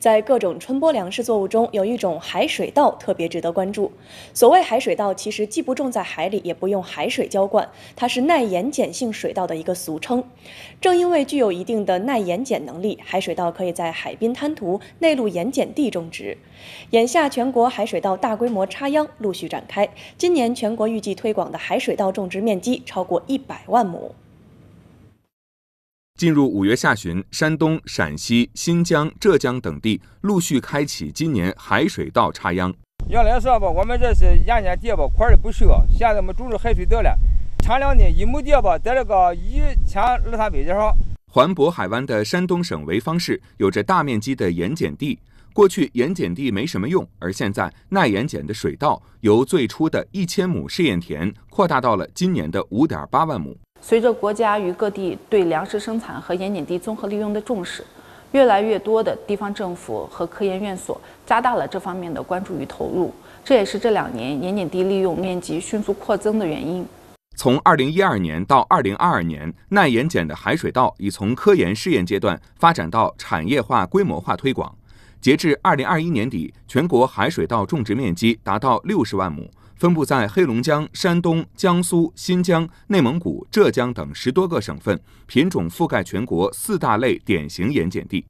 在各种春播粮食作物中，有一种海水稻特别值得关注。所谓海水稻，其实既不种在海里，也不用海水浇灌，它是耐盐碱性水稻的一个俗称。正因为具有一定的耐盐碱能力，海水稻可以在海滨滩涂、内陆盐碱地种植。眼下，全国海水稻大规模插秧陆续展开，今年全国预计推广的海水稻种植面积超过一百万亩。进入五月下旬，山东、陕西、新疆、浙江等地陆续开启今年海水稻插秧。原来说吧，我们这是盐碱地吧，块儿也不少。现在我们种出海水稻了，前两年一亩地吧，在这个一千二三百斤上。环渤海湾的山东省潍坊市有着大面积的盐碱地，过去盐碱地没什么用，而现在耐盐碱的水稻，由最初的一千亩试验田扩大到了今年的五点八万亩。随着国家与各地对粮食生产和盐碱地综合利用的重视，越来越多的地方政府和科研院所加大了这方面的关注与投入，这也是这两年盐碱地利用面积迅速扩增的原因。从2012年到2022年，耐盐碱的海水稻已从科研试验阶段发展到产业化规模化推广。截至2021年底，全国海水稻种植面积达到60万亩。分布在黑龙江、山东、江苏、新疆、内蒙古、浙江等十多个省份，品种覆盖全国四大类典型盐碱地。